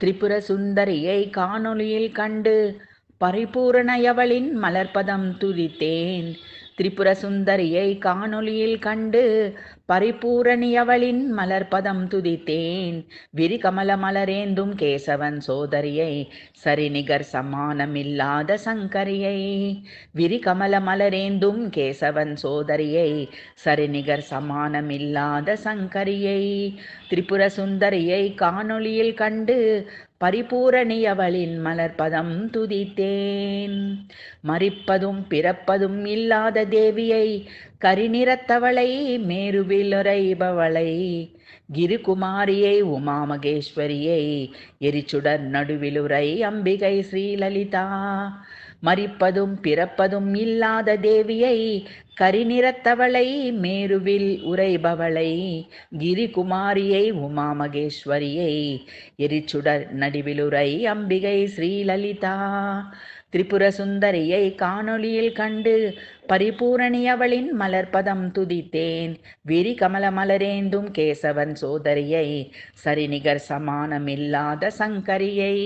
திரிபுர சுந்தரியை காணொலியில் கண்டு பரிபூரணையவளின் மலர்பதம் துதித்தேன் திரிபுர சுந்தரியை காணொலியில் கண்டு பரிபூரணியவளின் மலர்பதம் துதித்தேன் விரிகமல மலரேந்தும் கேசவன் சோதரியை சரிநிகர் சமானமில்லாத சங்கரியை விரிகமல மலரேந்தும் கேசவன் சோதரியை சரிநிகர் சமானமில்லாத சங்கரியை திரிபுர சுந்தரியை காணொளியில் கண்டு பரிபூரணியவளின் மலர்பதம் துதித்தேன் மறிப்பதும் பிறப்பதும் இல்லாத தேவியை கரிநிறத்தவளை மேருவி விலுரைபவளை கிரிகுமாரியை உமாமகேஸ்வரியை எரிச்சுடர் நடுவிலுரை அம்பிகை ஸ்ரீலலிதா மறிப்பதும் பிறப்பதும் இல்லாத தேவியை கரிநிறத்தவளை மேருவில் உரைபவளை கிரிகுமாரியை உமாமகேஸ்வரியை எரிச்சுடர் நடிவிலுரை அம்பிகை ஸ்ரீலலிதா திரிபுர சுந்தரியை காணொளியில் கண்டு பரிபூரணியவளின் மலர்பதம் துதித்தேன் விரி கமல மலரேந்தும் கேசவன் சோதரியை சரிநிகர் சமானமில்லாத சங்கரியை